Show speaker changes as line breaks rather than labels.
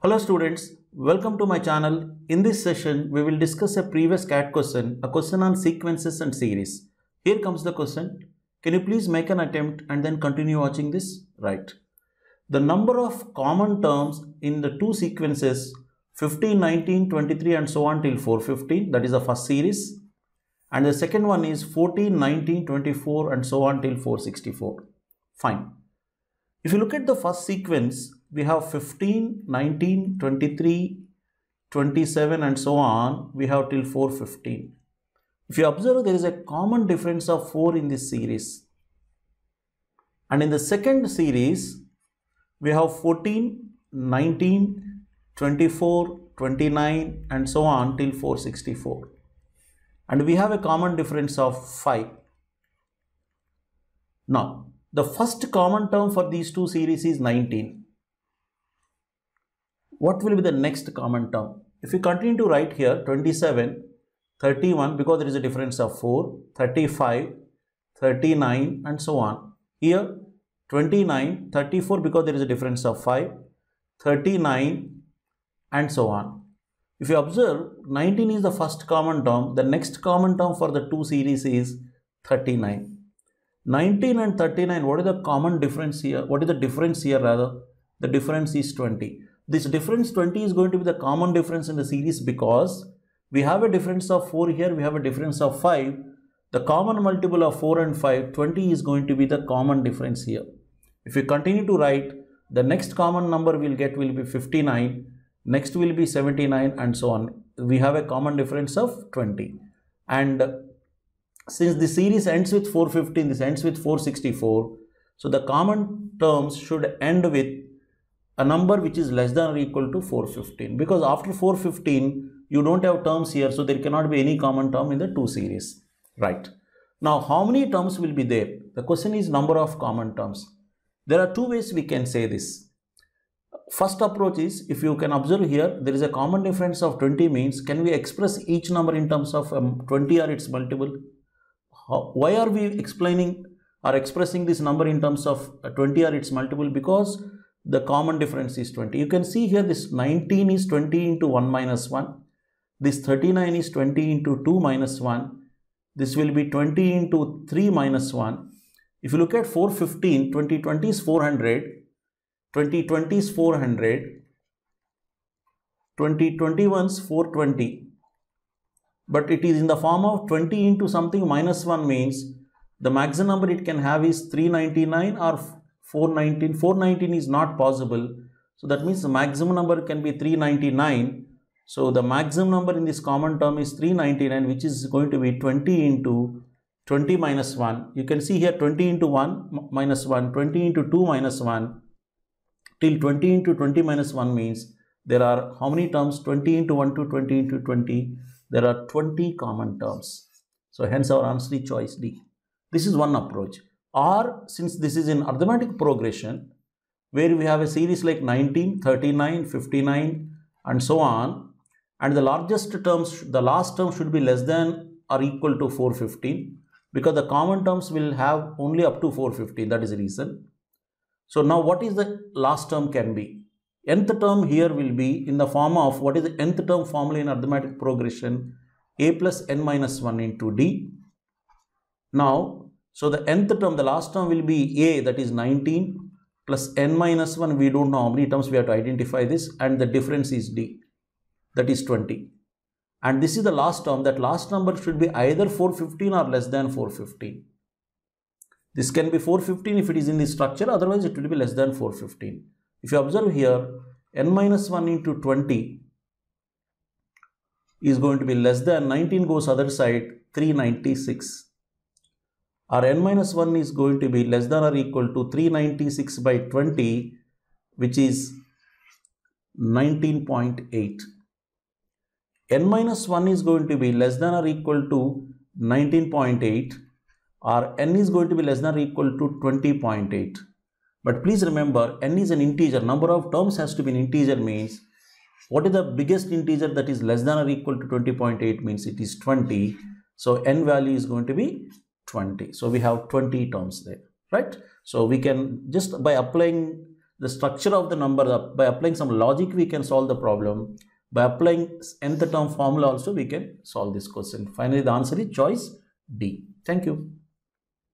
Hello students, welcome to my channel. In this session, we will discuss a previous CAT question, a question on sequences and series. Here comes the question. Can you please make an attempt and then continue watching this? Right. The number of common terms in the two sequences 15, 19, 23 and so on till 415 that is the first series and the second one is 14, 19, 24 and so on till 464. Fine. If you look at the first sequence we have 15, 19, 23, 27 and so on. We have till 415. If you observe, there is a common difference of 4 in this series. And in the second series, we have 14, 19, 24, 29 and so on till 464. And we have a common difference of 5. Now, the first common term for these two series is 19 what will be the next common term? If we continue to write here 27, 31 because there is a difference of 4, 35, 39 and so on. Here 29, 34 because there is a difference of 5, 39 and so on. If you observe 19 is the first common term, the next common term for the two series is 39. 19 and 39 what is the common difference here what is the difference here rather the difference is 20 this difference 20 is going to be the common difference in the series because we have a difference of 4 here, we have a difference of 5. The common multiple of 4 and 5, 20 is going to be the common difference here. If we continue to write, the next common number we'll get will be 59, next will be 79 and so on. We have a common difference of 20. And since the series ends with 415, this ends with 464. So the common terms should end with a number which is less than or equal to 415 because after 415 you don't have terms here so there cannot be any common term in the two series right now how many terms will be there the question is number of common terms there are two ways we can say this first approach is if you can observe here there is a common difference of 20 means can we express each number in terms of um, 20 or its multiple how, why are we explaining or expressing this number in terms of uh, 20 or its multiple because the common difference is 20. You can see here this 19 is 20 into 1 minus 1. This 39 is 20 into 2 minus 1. This will be 20 into 3 minus 1. If you look at 415, 2020 is 400. 2020 is 400. 2021 is 420. But it is in the form of 20 into something minus 1 means the maximum number it can have is 399 or 419 419 is not possible so that means the maximum number can be 399 so the maximum number in this common term is 399 which is going to be 20 into 20 minus 1 you can see here 20 into 1 minus 1 20 into 2 minus 1 till 20 into 20 minus 1 means there are how many terms 20 into 1 to 20 into 20 there are 20 common terms so hence our answer is choice d this is one approach or since this is in arithmetic progression where we have a series like 19, 39, 59 and so on and the largest terms, the last term should be less than or equal to 415 because the common terms will have only up to 415 that is the reason. So now what is the last term can be? Nth term here will be in the form of what is the nth term formula in arithmetic progression a plus n minus 1 into d. Now so the nth term, the last term will be a that is 19 plus n minus 1. We don't know how many terms we have to identify this and the difference is d that is 20. And this is the last term. That last number should be either 415 or less than 415. This can be 415 if it is in the structure otherwise it will be less than 415. If you observe here n minus 1 into 20 is going to be less than 19 goes other side 396 our n minus 1 is going to be less than or equal to 396 by 20 which is 19.8. n minus 1 is going to be less than or equal to 19.8 or n is going to be less than or equal to 20.8. But please remember n is an integer number of terms has to be an integer means what is the biggest integer that is less than or equal to 20.8 means it is 20. So n value is going to be 20. So we have 20 terms there, right? So we can just by applying the structure of the number, by applying some logic, we can solve the problem. By applying nth term formula also, we can solve this question. Finally, the answer is choice D. Thank you.